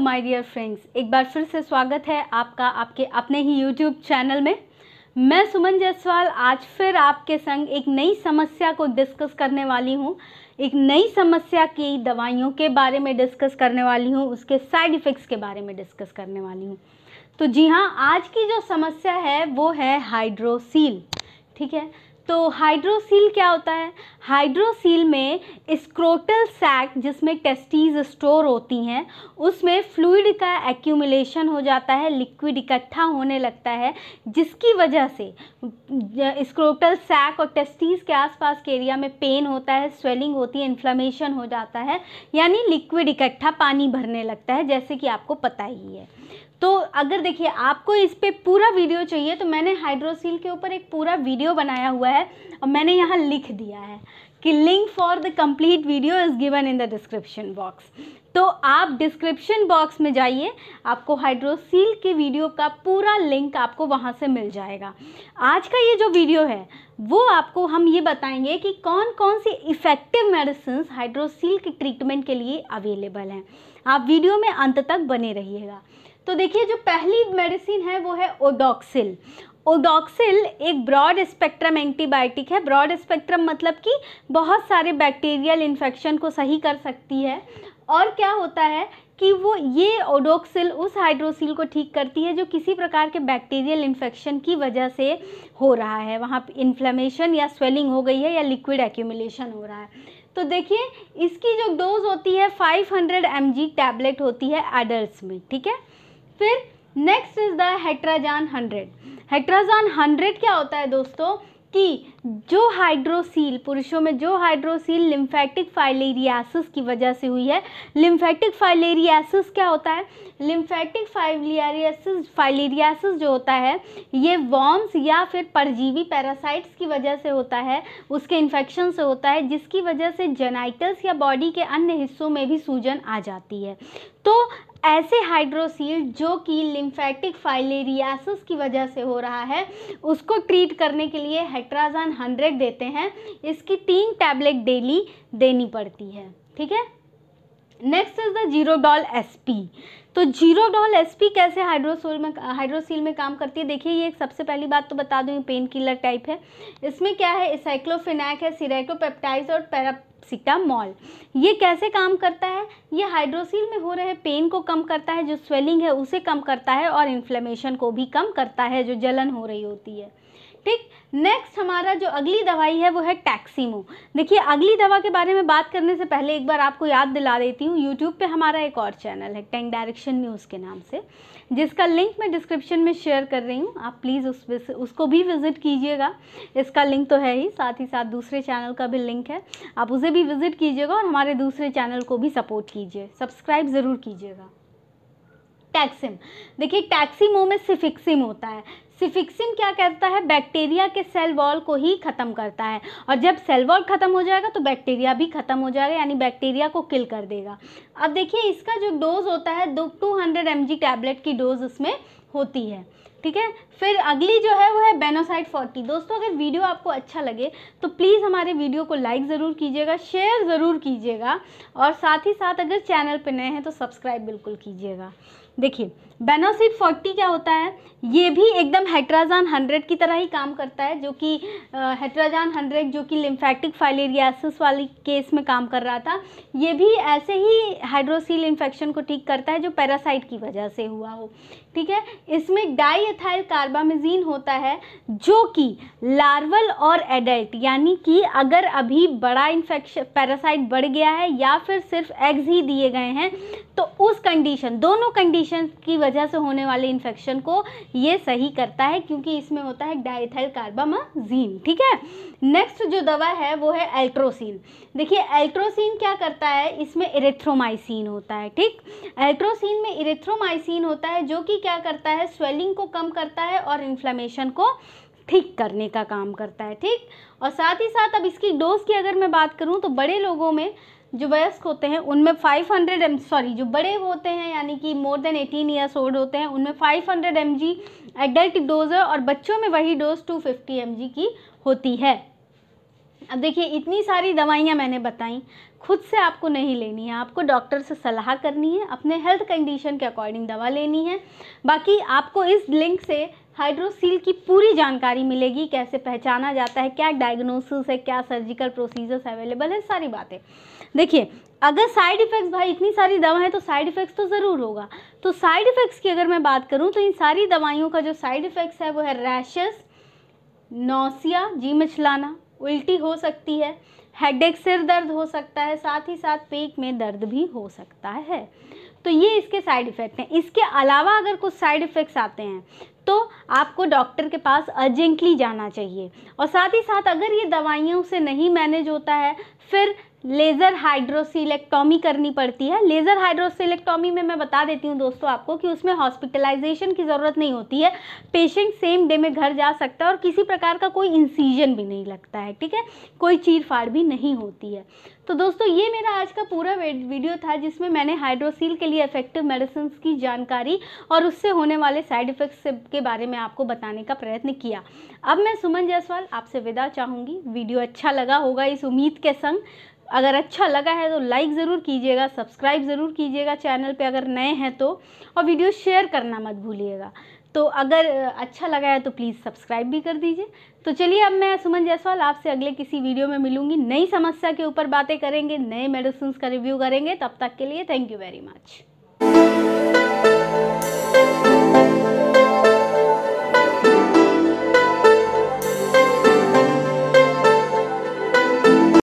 my dear friends एक बार फिर से स्वागत है आपका आपके अपने ही यूट्यूब चैनल में मैं सुमन जायसवाल आज फिर आपके संग एक नई समस्या को डिस्कस करने वाली हूँ एक नई समस्या की दवाइयों के बारे में डिस्कस करने वाली हूँ उसके साइड इफ़ेक्ट्स के बारे में डिस्कस करने वाली हूँ तो जी हाँ आज की जो समस्या है वो है हाइड्रोसील ठीक है तो हाइड्रोसील क्या होता है हाइड्रोसील में स्क्रोटल सैक जिसमें टेस्टीज स्टोर होती हैं उसमें फ्लूड का एक्यूमुलेशन हो जाता है लिक्विड इकट्ठा होने लगता है जिसकी वजह से स्क्रोटल सैक और टेस्टीज के आसपास के एरिया में पेन होता है स्वेलिंग होती है इन्फ्लामेशन हो जाता है यानी लिक्विड इकट्ठा पानी भरने लगता है जैसे कि आपको पता ही है तो अगर देखिए आपको इस पर पूरा वीडियो चाहिए तो मैंने हाइड्रोसील के ऊपर एक पूरा वीडियो बनाया हुआ है है और मैंने यहाँ लिख दिया है कि link for the complete video is given in the description box तो आप डिस्क्रिप्शन बॉक्स में जाइए आपको हाइड्रोसील के वीडियो का पूरा लिंक आपको वहाँ से मिल जाएगा आज का ये जो वीडियो है वो आपको हम ये बताएंगे कि कौन कौन सी इफ़ेक्टिव मेडिसिन हाइड्रोसील के ट्रीटमेंट के लिए अवेलेबल हैं आप वीडियो में अंत तक बने रहिएगा तो देखिए जो पहली मेडिसिन है वो है ओडोक्सिल ओडॉक्सिल एक ब्रॉड स्पेक्ट्रम एंटीबायोटिक है ब्रॉड स्पेक्ट्रम मतलब कि बहुत सारे बैक्टीरियल इन्फेक्शन को सही कर सकती है और क्या होता है कि वो ये ओडोक्सिल उस हाइड्रोसिल को ठीक करती है जो किसी प्रकार के बैक्टीरियल इन्फेक्शन की वजह से हो रहा है वहाँ इन्फ्लेमेशन या स्वेलिंग हो गई है या लिक्विड एक्यूमुलेशन हो रहा है तो देखिए इसकी जो डोज होती है 500 हंड्रेड टैबलेट होती है एडल्ट में ठीक है फिर next is the Hetrazan hundred Hetrazan hundred क्या होता है दोस्तों कि जो हाइड्रोसील पुरुषों में जो हाइड्रोसील लिम्फेटिक फाइलेरियासिस की वजह से हुई है लिम्फेटिक फाइलेरियासिस क्या होता है लिम्फेटिक फाइलेरियासिस फाइलेरियासिस जो होता है ये वॉर्म्स या फिर परजीवी पैरासाइट्स की वजह से होता है उसके इन्फेक्शन से होता है जिसकी वजह से जेनाइटल्स या बॉडी के अन्य हिस्सों में भी सूजन आ जाती है तो ऐसे हाइड्रोसील जो कि लिम्फेटिक फाइलेरियासिस की वजह से हो रहा है उसको ट्रीट करने के लिए हेट्राजान हंड्रेड देते हैं इसकी तीन टैबलेट डेली देनी पड़ती है ठीक है next is the Zerodol SP तो जीरोडॉल एसपी कैसे हाइड्रोसोल में हाइड्रोसील में काम करती है देखिए ये एक सबसे पहली बात तो बता दूँ पेन किलर टाइप है इसमें क्या है साइक्लोफिनैक है सिरेटोपेप्टाइज और पैरा पैरासिटामॉल ये कैसे काम करता है ये हाइड्रोसिल में हो रहे पेन को कम करता है जो स्वेलिंग है उसे कम करता है और इन्फ्लेमेशन को भी कम करता है जो जलन हो रही होती है ठीक नेक्स्ट हमारा जो अगली दवाई है वो है टैक्सीमो देखिए अगली दवा के बारे में बात करने से पहले एक बार आपको याद दिला देती हूँ यूट्यूब पे हमारा एक और चैनल है टेंग डायरेक्शन न्यूज़ के नाम से जिसका लिंक मैं डिस्क्रिप्शन में शेयर कर रही हूँ आप प्लीज़ उस उसको भी विज़िट कीजिएगा इसका लिंक तो है ही साथ ही साथ दूसरे चैनल का भी लिंक है आप उसे भी विज़िट कीजिएगा और हमारे दूसरे चैनल को भी सपोर्ट कीजिए सब्सक्राइब ज़रूर कीजिएगा टैक्सिम देखिए टैक्सिमो में सिफिक्सिम होता है सिफिक्सिम क्या करता है बैक्टीरिया के सेल वॉल को ही ख़त्म करता है और जब सेल वॉल ख़त्म हो जाएगा तो बैक्टीरिया भी ख़त्म हो जाएगा यानी बैक्टीरिया को किल कर देगा अब देखिए इसका जो डोज होता है दो two hundred M G tablet की डोज इसमें होती है ठीक है फिर अगली जो है वो है बेनोसाइड फोर्टी दोस्तों अगर वीडियो आपको अच्छा लगे तो प्लीज़ हमारे वीडियो को लाइक ज़रूर कीजिएगा शेयर ज़रूर कीजिएगा और साथ ही साथ अगर चैनल पर नए हैं तो सब्सक्राइब बिल्कुल कीजिएगा देखिए बेनोसिट फोर्टी क्या होता है ये भी एकदम हेट्राजान हंड्रेड की तरह ही काम करता है जो कि हेट्राजान हंड्रेड जो कि लिम्फेटिक फाइलेरियासिस वाली केस में काम कर रहा था ये भी ऐसे ही हाइड्रोसील इन्फेक्शन को ठीक करता है जो पैरासाइट की वजह से हुआ हो ठीक है इसमें डाई एथाइल होता है जो कि लार्वल और एडल्ट यानी कि अगर अभी बड़ा इन्फेक्शन पैरासाइट बढ़ गया है या फिर सिर्फ एग्ज ही दिए गए हैं तो उस कंडीशन दोनों कंडीशन की वजह से होने वाले इन्फेक्शन को ये सही करता है क्योंकि इसमें होता है डाइथाइल कार्बामाजीन ठीक है नेक्स्ट जो दवा है वो है एल्ट्रोसिन देखिए एल्ट्रोसिन क्या करता है इसमें इरेथ्रोमाइसिन होता है ठीक एल्ट्रोसिन में इरेथ्रोमाइसिन होता है जो कि क्या करता है स्वेलिंग को कम करता है और इन्फ्लामेशन को ठीक करने का काम करता है ठीक और साथ ही साथ अब इसकी डोज की अगर मैं बात करूँ तो बड़े लोगों में जो वयस्क होते हैं उनमें 500 हंड्रेड सॉरी जो बड़े होते हैं यानी कि मोर देन 18 ईयर्स ओल्ड होते हैं उनमें 500 हंड्रेड एम एडल्ट डोज है और बच्चों में वही डोज 250 फिफ्टी की होती है अब देखिए इतनी सारी दवाइयाँ मैंने बताई खुद से आपको नहीं लेनी है आपको डॉक्टर से सलाह करनी है अपने हेल्थ कंडीशन के अकॉर्डिंग दवा लेनी है बाकी आपको इस लिंक से हाइड्रोसील की पूरी जानकारी मिलेगी कैसे पहचाना जाता है क्या डायग्नोसिस है क्या सर्जिकल प्रोसीजर्स अवेलेबल है सारी बातें देखिए अगर साइड इफ़ेक्ट्स भाई इतनी सारी दवा है तो साइड इफ़ेक्ट्स तो ज़रूर होगा तो साइड इफ़ेक्ट्स की अगर मैं बात करूँ तो इन सारी दवाइयों का जो साइड इफ़ेक्ट्स है वो है रैशेस नौसिया जी मछलाना उल्टी हो सकती है हेडेक सिर दर्द हो सकता है साथ ही साथ पेट में दर्द भी हो सकता है तो ये इसके साइड इफ़ेक्ट हैं इसके अलावा अगर कुछ साइड इफ़ेक्ट्स आते हैं तो आपको डॉक्टर के पास अर्जेंटली जाना चाहिए और साथ ही साथ अगर ये दवाइयों से नहीं मैनेज होता है फिर लेज़र हाइड्रोसिलेक्टॉमी करनी पड़ती है लेज़र हाइड्रोसिलेक्टॉमी में मैं बता देती हूँ दोस्तों आपको कि उसमें हॉस्पिटलाइजेशन की ज़रूरत नहीं होती है पेशेंट सेम डे में घर जा सकता है और किसी प्रकार का कोई इंसीजन भी नहीं लगता है ठीक है कोई चीर फाड़ भी नहीं होती है तो दोस्तों ये मेरा आज का पूरा वीडियो था जिसमें मैंने हाइड्रोसील के लिए इफेक्टिव मेडिसिन की जानकारी और उससे होने वाले साइड इफ़ेक्ट्स के बारे में आपको बताने का प्रयत्न किया अब मैं सुमन जायसवाल आपसे विदा चाहूँगी वीडियो अच्छा लगा होगा इस उम्मीद के संग अगर अच्छा लगा है तो लाइक ज़रूर कीजिएगा सब्सक्राइब ज़रूर कीजिएगा चैनल पे अगर नए हैं तो और वीडियो शेयर करना मत भूलिएगा तो अगर अच्छा लगा है तो प्लीज़ सब्सक्राइब भी कर दीजिए तो चलिए अब मैं सुमन जायसवाल आपसे अगले किसी वीडियो में मिलूंगी नई समस्या के ऊपर बातें करेंगे नए मेडिसिन का रिव्यू करेंगे तब तक के लिए थैंक यू वेरी मच